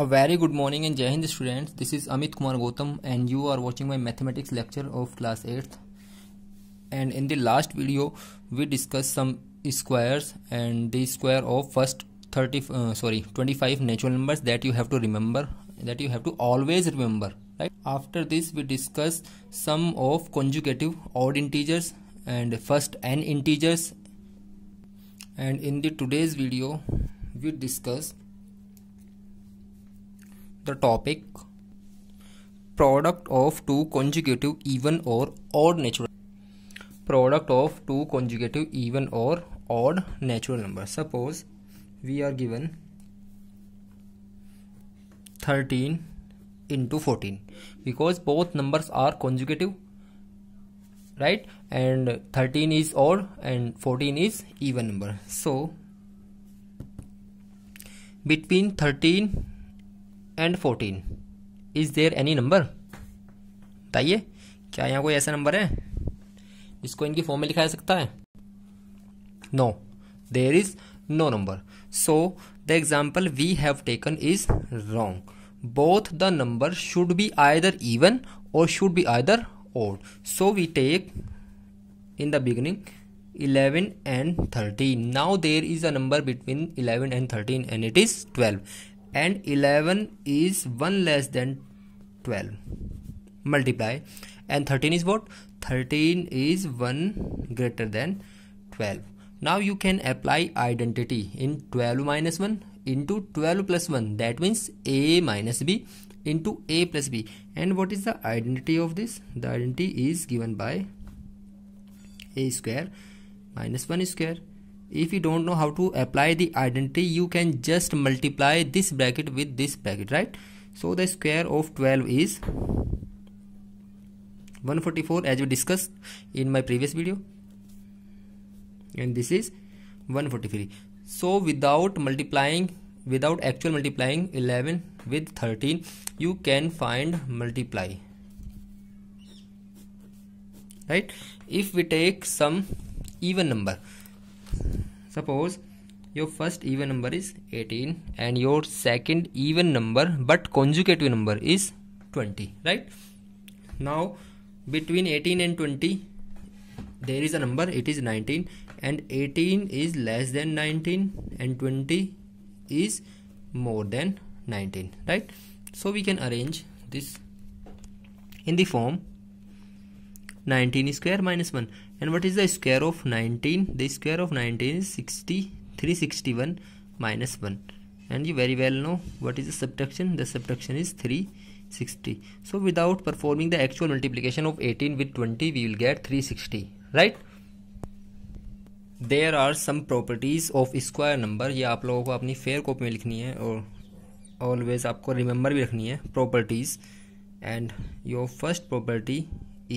A very good morning and Jai Hind students. This is Amit Kumar Gautam and you are watching my mathematics lecture of class 8th. And in the last video we discussed some squares and the square of first 30 uh, sorry 25 natural numbers that you have to remember that you have to always remember right after this we discuss sum of conjugative odd integers and first n integers and in the today's video we discuss the topic product of two conjugative even or odd natural product of two conjugative even or odd natural numbers suppose we are given 13 into 14 because both numbers are conjugative right and 13 is odd and 14 is even number so between 13 and fourteen is there any number बताइए क्या यहाँ कोई ऐसा number है जिसको इनकी form में लिखा जा सकता है no there is no number so the example we have taken is wrong both the number should be either even और should be either odd so we take in the beginning eleven and thirteen now there is a number between eleven and thirteen and it is twelve and 11 is 1 less than 12 multiply and 13 is what 13 is 1 greater than 12 now you can apply identity in 12 minus 1 into 12 plus 1 that means a minus b into a plus b and what is the identity of this the identity is given by a square minus 1 square if you don't know how to apply the identity you can just multiply this bracket with this bracket right so the square of 12 is 144 as we discussed in my previous video and this is 143 so without multiplying without actual multiplying 11 with 13 you can find multiply right if we take some even number suppose your first even number is 18 and your second even number but conjugative number is 20 right now between 18 and 20 there is a number it is 19 and 18 is less than 19 and 20 is more than 19 right so we can arrange this in the form 19 square minus 1 and what is the square of 19 the square of 19 is 60 361 minus 1 and you very well know what is the subtraction the subtraction is 360 so without performing the actual multiplication of 18 with 20 we will get 360 right there are some properties of square number ये आप लोगों को अपनी fair copy में लिखनी है और always आपको रिमेंबर भी रखनी है properties and your first property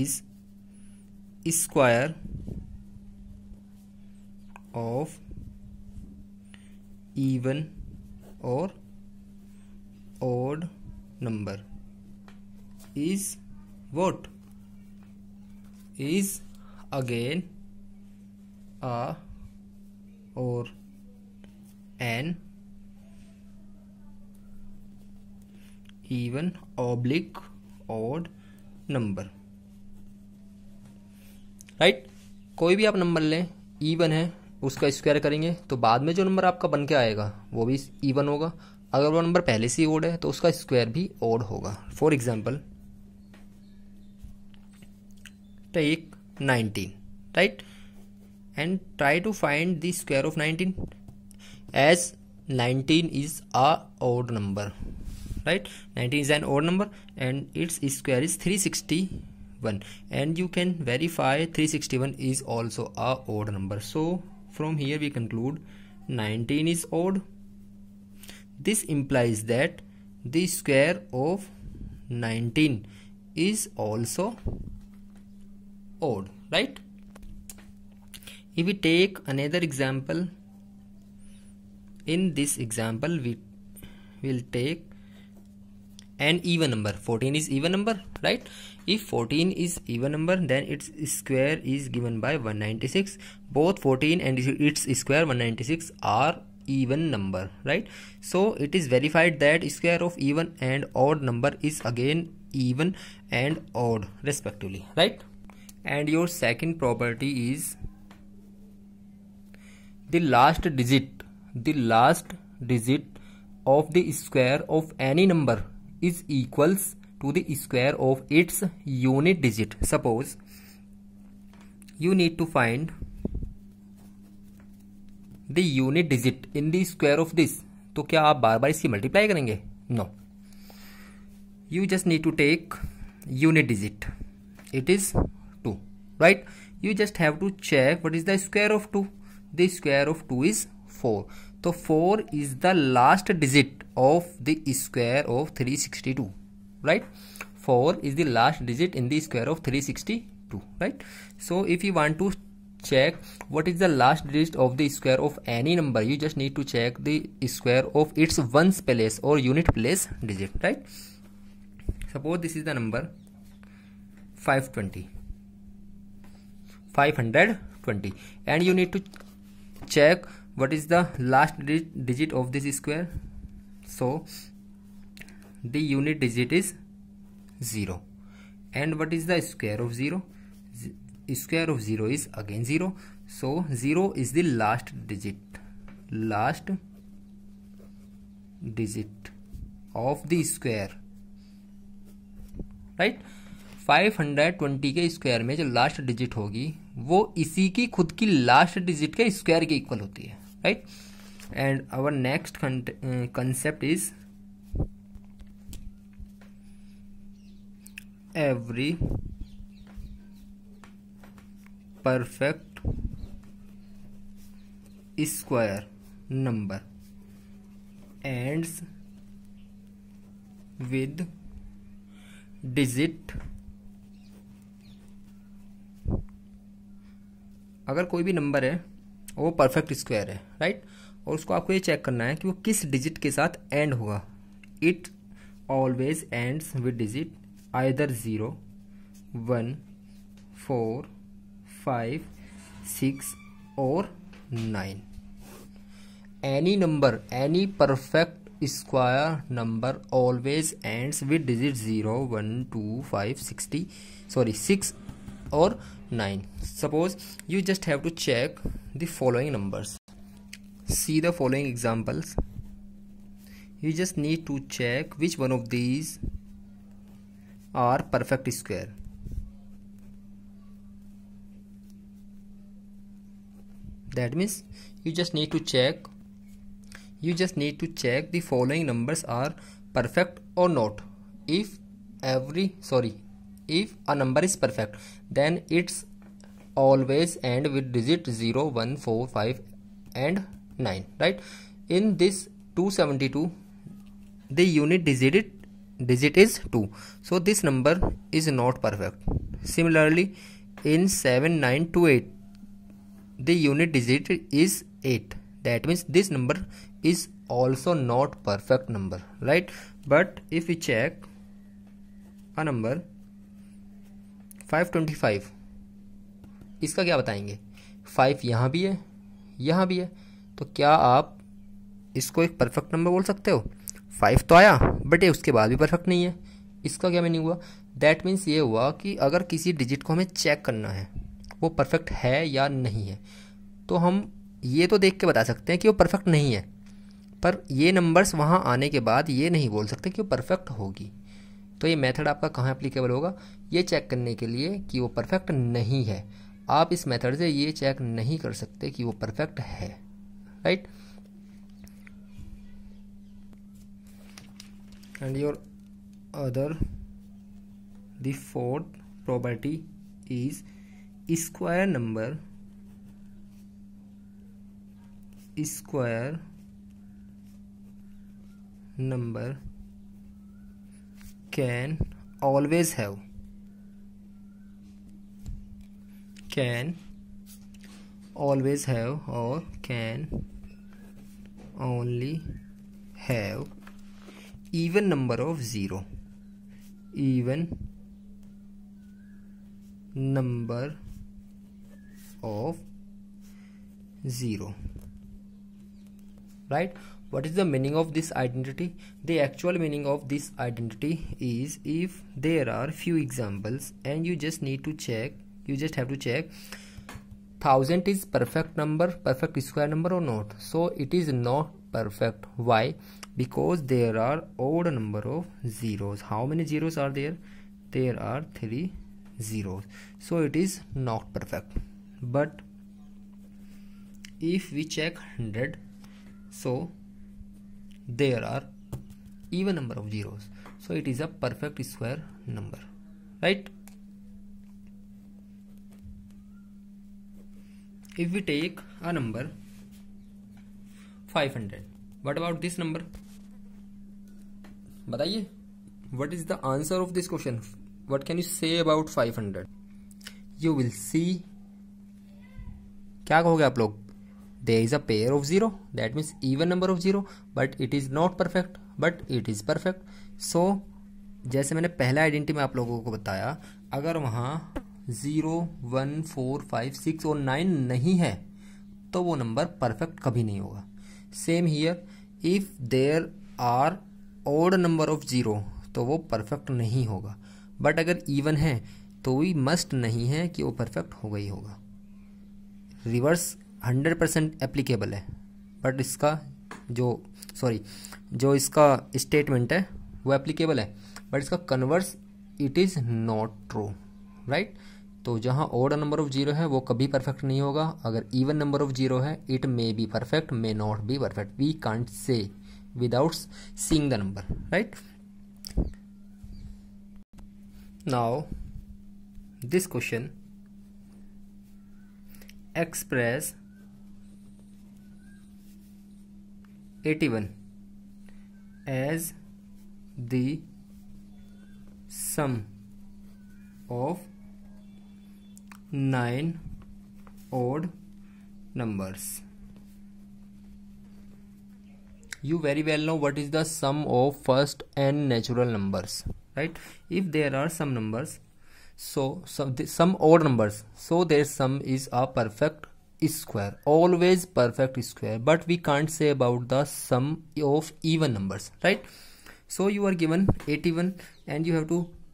is square of even or odd number is what is again a or an even oblique odd number right कोई भी आप नंबर लें ई वन है उसका स्क्वायर करेंगे तो बाद में जो नंबर आपका बन के आएगा वो भी ई वन होगा अगर वो नंबर पहले से ओड है तो उसका स्क्वायर भी ओड होगा for example take nineteen right and try to find the square of nineteen as nineteen is a odd number right 19 is an odd number and its square is 361 and you can verify 361 is also a odd number so from here we conclude 19 is odd this implies that the square of 19 is also odd right if we take another example in this example we will take an even number 14 is even number right if 14 is even number then its square is given by 196 both 14 and its square 196 are even number right so it is verified that square of even and odd number is again even and odd respectively right and your second property is the last digit the last digit of the square of any number is equals to the square of its unit digit. Suppose you need to find the unit digit in the square of this. So, kya aap bar bar iski multiply karenge? No. You just need to take unit digit. It is 2. Right? You just have to check what is the square of 2. The square of 2 is 4. So 4 is the last digit of the square of 362 right 4 is the last digit in the square of 362 right so if you want to check what is the last digit of the square of any number you just need to check the square of its ones place or unit place digit right suppose this is the number 520 520 and you need to check what is the last digit of this square so the unit digit is 0 and what is the square of 0 square of 0 is again 0 so 0 is the last digit last digit of the square right right? 520 के square में जो last digit होगी वो इसी की खुद की last digit के स्क्वायर के इक्वल होती है right and our next con uh, concept is every perfect square number ends with digit अगर कोई भी नंबर है वो परफेक्ट स्क्वायर है राइट और उसको आपको ये चेक करना है कि वो किस डिजिट के साथ एंड होगा it always ends with digit either zero one four five six और nine any number any perfect square number always ends with digit zero one two five sixty sorry six or 9 suppose you just have to check the following numbers see the following examples you just need to check which one of these are perfect square that means you just need to check you just need to check the following numbers are perfect or not if every sorry if a number is perfect then it's always end with digit 0 1 4 5 and 9 right in this 272 the unit digit digit is 2 so this number is not perfect similarly in 7928 the unit digit is 8 that means this number is also not perfect number right but if we check a number five twenty five इसका क्या बताएंगे five यहाँ भी है यहाँ भी है तो क्या आप इसको एक परफेक्ट नंबर बोल सकते हो फाइव तो आया बट ये उसके बाद भी परफेक्ट नहीं है इसका क्या मीनिंग हुआ दैट मीन्स ये हुआ कि अगर किसी डिजिट को हमें चेक करना है वो परफेक्ट है या नहीं है तो हम ये तो देख के बता सकते हैं कि वो परफेक्ट नहीं है पर ये नंबर्स वहाँ आने के बाद ये नहीं बोल सकते कि वो परफेक्ट होगी तो ये मेथड आपका कहाँ एप्लीकेबल होगा ये चेक करने के लिए कि वो परफेक्ट नहीं है आप इस मेथड से ये चेक नहीं कर सकते कि वो परफेक्ट है right and your other the fourth property is square number square number can always have can always have or can only have even number of 0 even number of 0 right what is the meaning of this identity the actual meaning of this identity is if there are few examples and you just need to check you just have to check thousand is perfect number perfect square number or not so it is not perfect why because there are odd number of zeros how many zeros are there there are three zeros so it is not perfect but if we check 100 so there are even number of zeros so it is a perfect square number right if we take a number 500 what about this number बताइए what is the answer of this question what can you say about 500 you will see क्या कहोगे आप लोग there is a pair of zero that means even number of zero but it is not perfect but it is perfect so जैसे मैंने पहला identity में आप लोगों को बताया अगर वहाँ zero one four five six और नाइन नहीं है तो वो नंबर परफेक्ट कभी नहीं होगा same here if there are odd number of zero तो वो परफेक्ट नहीं होगा बट अगर इवन है तो वी मस्ट नहीं है कि वो परफेक्ट होगा ही होगा रिवर्स हंड्रेड परसेंट एप्लीकेबल है बट इसका जो सॉरी जो इसका स्टेटमेंट है वो एप्लीकेबल है बट इसका converse it is not true right तो जहाँ ओड नंबर ऑफ जीरो है वो कभी परफेक्ट नहीं होगा अगर इवन नंबर ऑफ जीरो है it may be perfect may not be perfect we can't say without seeing the number right now this question express 81 as the sum of nine odd numbers. You very well know what is the sum of first n natural numbers, right? If there are some numbers, so some odd numbers, so their sum is a perfect square, always perfect square, but we can't say about the sum of even numbers, right? So you are given 81 and you have to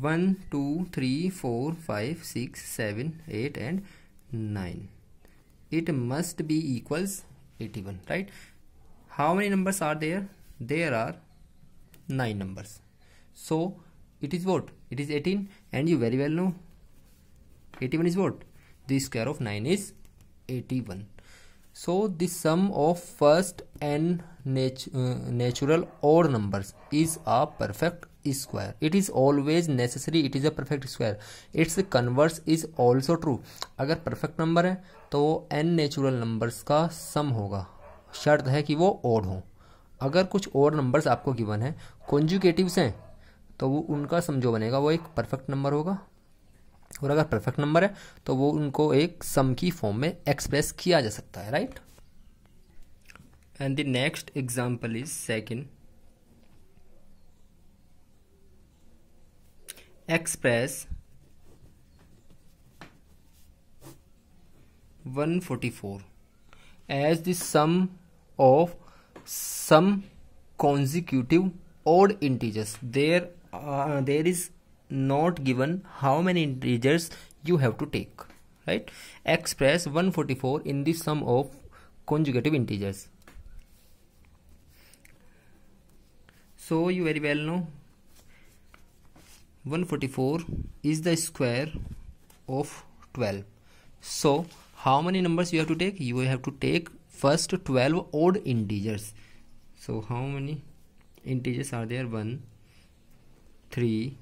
1 2 3 4 5 6 7 8 and 9 it must be equals 81 right how many numbers are there there are 9 numbers so it is what it is 18 and you very well know 81 is what the square of 9 is 81 so the sum of first n nat uh, natural odd numbers is a perfect square it is always necessary it is a perfect square its converse is also true अगर perfect number है तो n natural numbers का sum होगा शर्त है कि वो odd हो अगर कुछ और नंबर्स आपको गिवन है कॉन्जुकेटिव्स हैं तो वो उनका समझो बनेगा वो एक परफेक्ट नंबर होगा और अगर परफेक्ट नंबर है तो वो उनको एक सम की फॉर्म में एक्सप्रेस किया जा सकता है right and the next example is second express 144 as the sum of sum consecutive odd integers there there is not given how many integers you have to take right express 144 in the sum of conjugative integers so you very well know 144 is the square of 12 so how many numbers you have to take you have to take first 12 odd integers so how many integers are there 1 3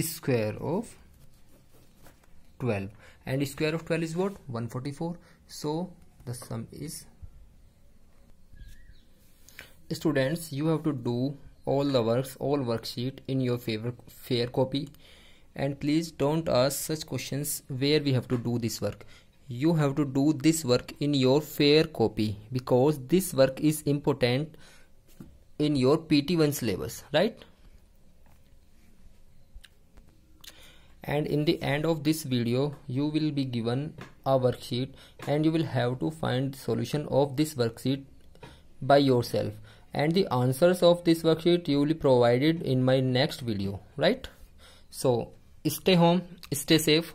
square of 12 and square of 12 is what 144 so the sum is students you have to do all the works all worksheet in your favor fair copy and please don't ask such questions where we have to do this work you have to do this work in your fair copy because this work is important in your pt1 syllabus right and in the end of this video you will be given a worksheet and you will have to find the solution of this worksheet by yourself and the answers of this worksheet you will be provided in my next video right so stay home stay safe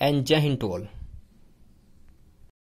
and jai hind to all